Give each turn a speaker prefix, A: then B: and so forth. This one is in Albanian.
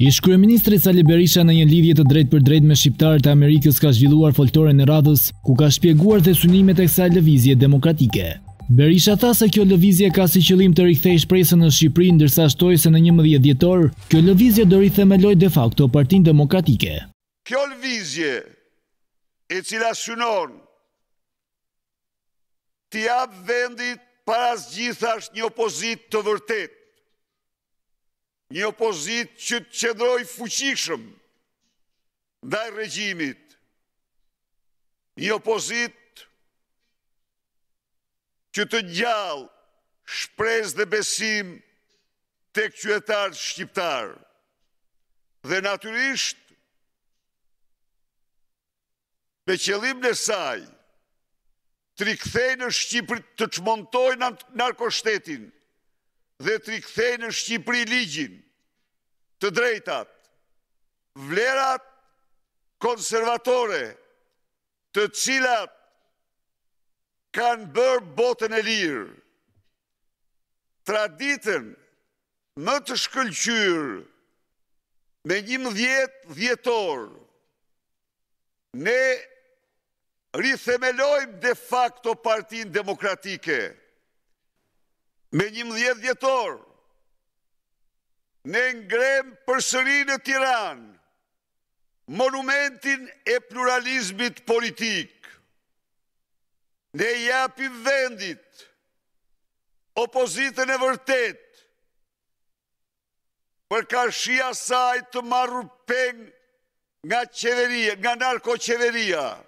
A: Ish ministri Sali Berisha në një lidhje të drejt për drejt me shqiptarët e Amerikës ka zhvilluar foltore në radhës, ku ka shpjeguar dhe synimet e kësaj lëvizje demokratike. Berisha tha se kjo lëvizje ka si qëllim të rikthej shpresën në Shqipëri, ndërsa shtoi se në 11 dhjetor, kjo lëvizje do rithemeloj de facto Partinë Demokratike.
B: Kjo lëvizje e cila synon të jap vendit para gjithasht një opozit të vërtet, një opozit që të qedroj fuqishëm dhe regjimit, një opozit që të gjallë shprez dhe besim të këqyetarë shqiptarë. Dhe naturisht, me qëllim në saj, të rikëthej në Shqipërit të qmontoj në narkoshtetin, dhe të rikëthej në Shqipëri ligjin, të drejtat, vlerat konservatore, të cilat kanë bërë botën e lirë, traditën më të shkëllqyrë me një më djetë djetorë, ne rrithemelojmë de facto partin demokratike, me një mdjetë djetor, ne ngrem për sërinë e tiran, monumentin e pluralizmit politik, ne japim vendit, opozitën e vërtet, për ka saj të marrë peng nga qeveria,
A: nga narko qeveria,